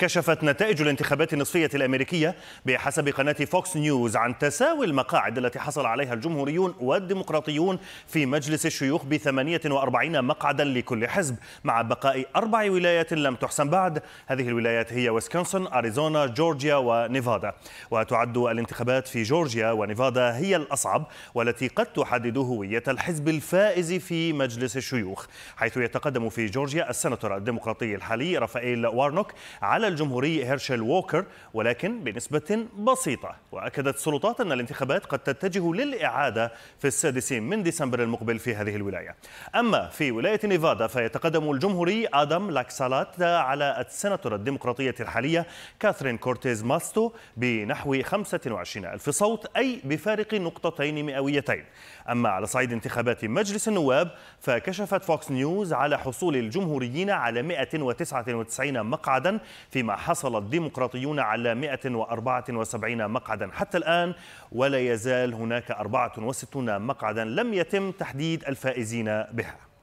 كشفت نتائج الانتخابات النصفية الأمريكية بحسب قناة فوكس نيوز عن تساوي المقاعد التي حصل عليها الجمهوريون والديمقراطيون في مجلس الشيوخ ب 48 مقعدا لكل حزب مع بقاء أربع ولايات لم تحسم بعد هذه الولايات هي ويسكونسن أريزونا جورجيا ونيفادا وتعد الانتخابات في جورجيا ونيفادا هي الأصعب والتي قد تحدد هوية الحزب الفائز في مجلس الشيوخ حيث يتقدم في جورجيا السناتور الديمقراطي الحالي رافائيل وارنوك على على الجمهوري هيرشل ووكر ولكن بنسبة بسيطة وأكدت السلطات أن الانتخابات قد تتجه للإعادة في السادس من ديسمبر المقبل في هذه الولاية أما في ولاية نيفادا فيتقدم الجمهوري آدم لاكسالات على السناتور الديمقراطية الحالية كاثرين كورتيز ماستو بنحو 25 ألف صوت أي بفارق نقطتين مئويتين أما على صعيد انتخابات مجلس النواب فكشفت فوكس نيوز على حصول الجمهوريين على 199 مقعدا فيما حصل الديمقراطيون على 174 مقعدا حتى الآن ولا يزال هناك 64 مقعدا لم يتم تحديد الفائزين بها